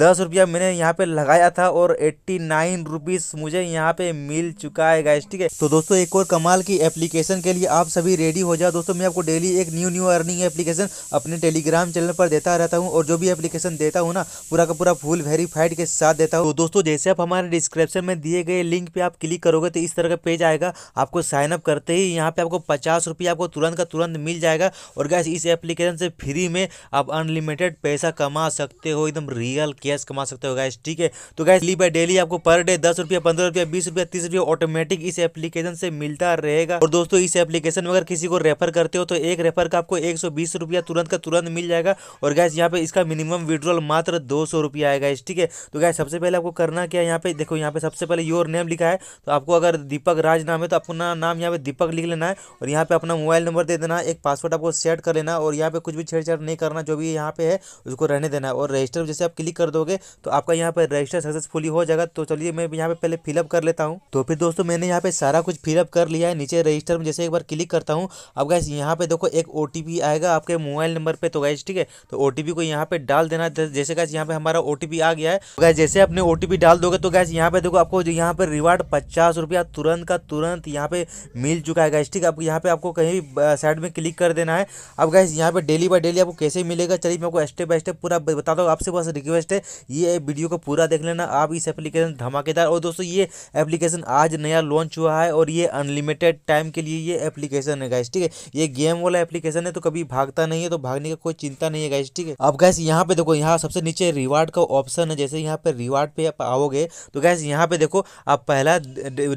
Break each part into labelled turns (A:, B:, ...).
A: दस रुपया मैंने यहाँ पे लगाया था और एट्टी नाइन रुपीज़ मुझे यहाँ पे मिल चुका है गाइस ठीक है तो दोस्तों एक और कमाल की एप्लीकेशन के लिए आप सभी रेडी हो जाओ दोस्तों मैं आपको डेली एक न्यू न्यू अर्निंग एप्लीकेशन अपने टेलीग्राम चैनल पर देता रहता हूँ और जो भी एप्लीकेशन देता हूँ ना पूरा का पूरा फुल वेरीफाइड के साथ देता हूँ तो दोस्तों जैसे आप हमारे डिस्क्रिप्शन में दिए गए लिंक पे आप क्लिक करोगे तो इस तरह का पेज आएगा आपको साइन अप करते ही यहाँ पे आपको पचास रुपया आपको तुरंत का तुरंत मिल जाएगा और गैस इस एप्लीकेशन से फ्री में आप अनलिमिटेड पैसा कमा सकते हो एकदम रियल रियल कैश कमा सकते हो गाइस ठीक है तो गाइस डेली बाय डेली आपको पर डे दस रुपया पंद्रह रुपया बीस रुपया तीस रुपया ऑटोमेटिक इस एप्लीकेशन से मिलता रहेगा और दोस्तों इस एप्लीकेशन में अगर किसी को रेफर करते हो तो एक रेफर का आपको एक रुपया तुरंत का तुरंत मिल जाएगा और गैस यहाँ पे इसका मिनिमम विड्रॉल मात्र दो रुपया आएगा इस ठीक है तो गैस सबसे पहले आपको करना क्या है यहाँ पे देखो यहाँ पे सबसे पहले योर नेम लिखा है तो आपको अगर दीपक राज नाम है तो अपना नाम यहाँ पे दीपक लिख लेना है और यहाँ पे अपना मोबाइल नंबर दे देना एक पासवर्ड आपको सेट कर लेना और यहाँ पे कुछ भी छेड़छाड़ नहीं करना जो भी यहाँ पे है उसको रहने देना और रजिस्टर जैसे आप क्लिक कर दोगे तो आपका यहाँ पर रजिस्टर सक्सेसफुली हो जाएगा तो चलिए मैं यहाँ पे पहले फिलअप कर लेता हूँ तो फिर दोस्तों मैंने यहाँ पे सारा कुछ फिलअप कर लिया है नीचे रजिस्टर में जैसे एक बार क्लिक करता हूँ अब गैस यहाँ पे देखो एक ओ आएगा आपके मोबाइल नंबर पर तो गैस ठीक है तो ओ को यहाँ पे डाल देना जैसे गैस यहाँ पे हमारा ओ आ गया है तो गैस जैसे अपने ओ डाल दोगे तो गैस यहाँ पे देखो आपको यहाँ पे रिवार्ड पचास तुरंत का तुरंत यहाँ पे मिल चुका है गैस ठीक है अब यहाँ पे आपको कहीं भी साइड में क्लिक कर देना है अब गैस यहाँ पे डेली बाय डेली आपको कैसे मिलेगा चलिए मैं आपको स्टेप बाय स्टेप पूरा बता दो आपसे बस रिक्वेस्ट रिक्वेस्ट है ये वीडियो को पूरा देख लेना आप इस एप्लीकेशन धमाकेदार और दोस्तों ये एप्लीकेशन आज नया लॉन्च हुआ है और ये अनलिमिटेड टाइम के लिए ये एप्लीकेशन है गाइस ठीक है ये गेम वाला एप्लीकेशन है तो कभी भागता नहीं है तो भागने का कोई चिंता नहीं है गाइस ठीक है अब गैस यहाँ पे देखो यहाँ सबसे नीचे रिवार्ड का ऑप्शन है जैसे यहाँ पे रिवार्ड पे आप आओगे तो गैस यहाँ पे देखो आप पहला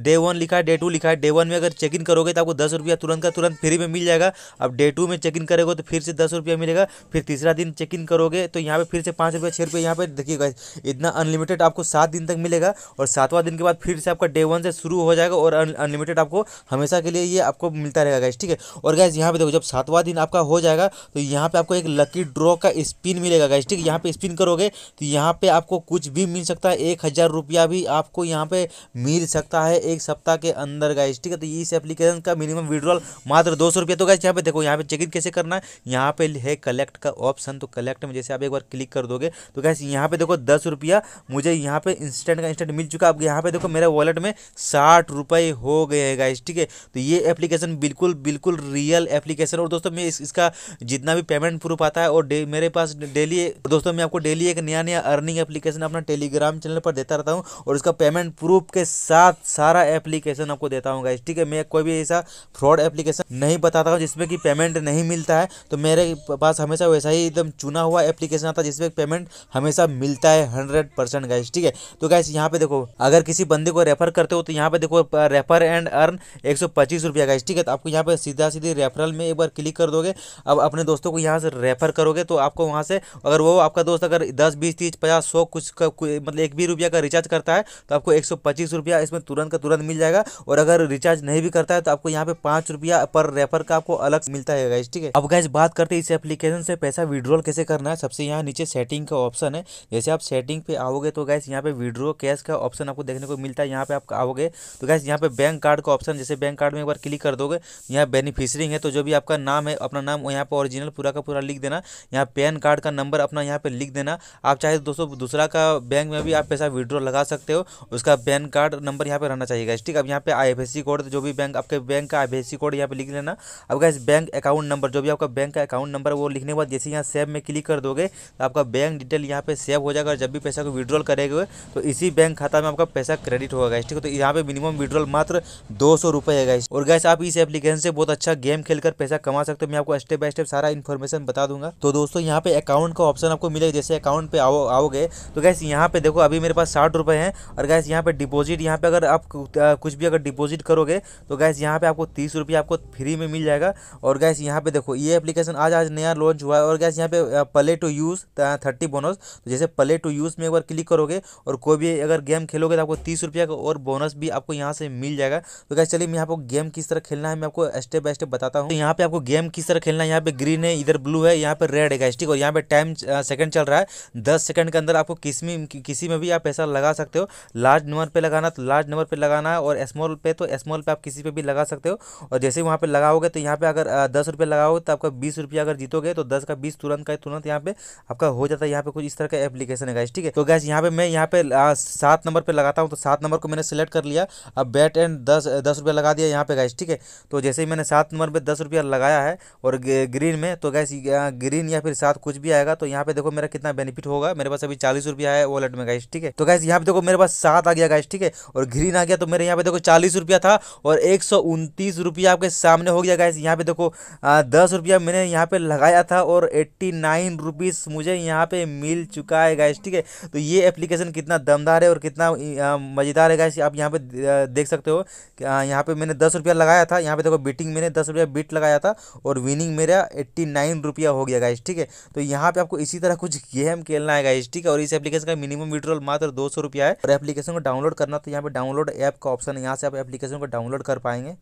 A: डे वन लिखा है डे टू लिखा है डे वन में अगर चेक इन करोगे तो आपको दस रुपया तुरंत का तुरंत फ्री में मिल जाएगा अब डे टू में चेक इन करोगे तो फिर से दस रुपया मिलेगा फिर तीसरा दिन चेक इन करोगे तो यहाँ पे फिर से पाँच रुपया छः रुपया यहाँ पे देखिए इतना अनलिमिटेड आपको सात दिन तक मिलेगा और सातवां दिन के बाद फिर से आपका डे वन से शुरू हो जाएगा और अनलिमिटेड आपको हमेशा के लिए ये आपको मिलता रहेगा गैस ठीक है और गैस यहाँ पे देखो जब सातवां दिन आपका हो जाएगा तो यहाँ पे आपको एक लकी ड्रॉ का स्पिन मिलेगा गैस ठीक है यहाँ पे स्पिन करोगे तो यहाँ पे आपको कुछ भी मिल सकता है एक हज़ार रुपया भी आपको यहाँ पे मिल सकता है एक सप्ताह के अंदर गैस ठीक है तो इस एप्लीकेशन का मिनिमम विड्रॉल मात्र दो सौ रुपया तो गैस यहाँ पे देखो यहाँ पे चेक इन कैसे करना है यहाँ पे है कलेक्ट का ऑप्शन तो कलेक्ट में जैसे आप एक बार क्लिक कर दोगे तो गैस गाइस यहाँ पे देखो दस रुपया मुझे यहाँ पे इंस्टेंट का इंस्टेंट मिल चुका अब यहाँ पे देखो मेरे वॉलेट में साठ रुपये हो गए हैं गाइस ठीक है तो ये एप्लीकेशन बिल्कुल बिल्कुल रियल एप्लीकेशन और दोस्तों मैं इस, इसका जितना भी पेमेंट प्रूफ आता है और मेरे पास डेली दोस्तों मैं आपको डेली एक नया नया अर्निंग एप्लीकेशन अपना टेलीग्राम चैनल पर देता रहता हूँ और इसका पेमेंट प्रूफ के साथ सारा एप्लीकेशन आपको देता हूँ गाइस ठीक है मैं कोई भी ऐसा फ्रॉड एप्लीकेशन नहीं बताता हूँ जिसमें कि पेमेंट नहीं मिलता है तो मेरे पास हमेशा वैसा ही एकदम चुना हुआ एप्लीकेशन आता है जिसमें पेमेंट हमेशा हमेशा मिलता है हंड्रेड परसेंट गाइस ठीक है तो गाइस यहाँ पे देखो अगर किसी बंदे को रेफर करते हो तो यहाँ पे देखो रेफर एंड अर्न एक सौ पच्चीस रुपया गाइस ठीक है तो आपको यहाँ पे सीधा सीधी रेफरल में एक बार क्लिक कर दोगे अब अपने दोस्तों को यहाँ से रेफर करोगे तो आपको वहाँ से अगर वो आपका दोस्त अगर दस बीस तीस पचास सौ कुछ का मतलब एक भी रुपया का रिचार्ज करता है तो आपको एक सौ पच्चीस रुपया इसमें तुरंत का तुरंत मिल जाएगा और अगर रिचार्ज नहीं भी करता है तो आपको यहाँ पे पाँच रुपया पर रेफर का आपको अलग मिलता है गाइस ठीक है अब गाइस बात करते हैं इस एप्लीकेशन से पैसा विड्रॉल कैसे करना है सबसे यहाँ नीचे सेटिंग का ऑप्शन है में जैसे आप सेटिंग पे आओगे तो गैस यहाँ पे विड्रो कैश का ऑप्शन आपको देखने को मिलता है यहाँ पे आप आओगे तो गैस यहाँ पे बैंक कार्ड का ऑप्शन जैसे बैंक कार्ड में एक बार क्लिक कर दोगे यहाँ बेनिफिशरी है तो जो भी आपका नाम है अपना नाम यहाँ पर ओरिजिनल पूरा का पूरा लिख देना यहाँ पैन कार्ड का नंबर अपना यहाँ पर लिख देना आप चाहे तो दोस्तों दूसरा का बैंक में भी आप पैसा विड्रो लगा सकते हो उसका पैन कार्ड नंबर यहाँ पर रहना चाहिए गैस ठीक अब यहाँ पे आई कोड जो भी बैंक आपके बैंक का आई कोड यहाँ पर लिख लेना अब गैस बैंक अकाउंट नंबर जो भी आपका बैंक का अकाउंट नंबर वो लिखने के बाद जैसे यहाँ सेव में क्लिक कर दोगे तो आपका बैंक डिटेल यहाँ पे सेव हो जाएगा और जब भी पैसा को विड्रॉल करेंगे तो इसी बैंक खाता में आपका पैसा क्रेडिट होगा गाइस ठीक है तो यहाँ पे मिनिमम विड्रॉल मात्र दो सौ रुपये है गाइस और गैस आप इस एप्लीकेशन से बहुत अच्छा गेम खेलकर पैसा कमा सकते हो मैं आपको स्टेप बाय स्टेप सारा इन्फॉर्मेशन बता दूंगा तो दोस्तों यहाँ पे अकाउंट का ऑप्शन आपको मिलेगा जैसे अकाउंट पे आओगे तो गैस यहाँ पे देखो अभी मेरे पास साठ रुपये हैं और गैस यहाँ पे डिपोजिट यहाँ पे अगर आप कुछ भी अगर डिपोजिट करोगे तो गैस यहाँ पे आपको तीस रुपये आपको फ्री में मिल जाएगा और गैस यहाँ पे देखो ये एप्लीकेशन आज आज नया लॉन्च हुआ है और गैस यहाँ पे play to use thirty bonus तो जैसे प्ले टू यूज़ में एक बार क्लिक करोगे और कोई भी अगर गेम खेलोगे तो आपको तीस रुपया का और बोनस भी आपको यहाँ से मिल जाएगा तो क्या चलिए मैं यहाँ पर गेम किस तरह खेलना है मैं आपको स्टेप बाय स्टेप बताता हूँ तो यहाँ पे आपको गेम किस तरह खेलना है यहाँ पे ग्रीन है इधर ब्लू है यहाँ पे रेड है ठीक और यहाँ पे टाइम सेकंड चल रहा है दस सेकंड के अंदर आपको किसी में किसी में भी आप पैसा लगा सकते हो लार्ज नंबर पर लगाना तो लार्ज नंबर पर लगाना है और स्मॉल पे तो स्मॉल पर आप किसी पे भी लगा सकते हो और जैसे वहाँ पे लगाओगे तो यहाँ पे अगर दस रुपये लगाओगे तो आपका बीस रुपया अगर जीतोगे तो दस का बीस तुरंत का तुरंत यहाँ पे आपका हो जाता है यहाँ पे कुछ इस तरह का एप्लीकेशन है गाइस ठीक है तो गैस यहाँ पे मैं यहाँ पे सात नंबर पे लगाता हूँ तो सात नंबर को मैंने सेलेक्ट कर लिया अब बैट एंड दस दस रुपया लगा दिया यहाँ पे गैस ठीक है तो जैसे ही मैंने सात नंबर पे दस रुपया लगाया है और ग्रीन में तो गैस ग्रीन या फिर सात कुछ भी आएगा तो यहाँ पे देखो मेरा कितना बेनिफिट होगा मेरे पास अभी चालीस रुपया है वॉलेट में गाइस ठीक है तो गैस यहाँ पे देखो मेरे पास सात आ गया गाइस ठीक है और ग्रीन आ गया तो मेरे यहाँ पे देखो चालीस रुपया था और एक सौ उनतीस रुपया आपके सामने हो गया गाइस यहाँ पे देखो दस रुपया मैंने यहाँ पे लगाया था और एट्टी नाइन रुपीज़ मुझे यहाँ पे मिल चुका है गाइस ठीक है तो ये एप्लीकेशन कितना दमदार है और कितना मज़ेदार है गाइस आप यहाँ पे देख सकते हो यहाँ पे मैंने दस रुपया लगाया था यहाँ पे देखो बीटिंग मैंने दस रुपया बीट लगाया था और विनिंग मेरा एट्टी नाइन रुपया हो गया गाइस ठीक है तो यहाँ पे आपको इसी तरह कुछ गेम खेलना है गाइस ठीक है और इस एप्लीकेशन का मिनिमम विड्रॉल मात्र दो सौ रुपया है और एप्लीकेशन को डाउनलोड करना तो यहाँ पे डाउनलोड ऐप का ऑप्शन है यहाँ से आप एप्लीकेशन को डाउनलोड कर पाएंगे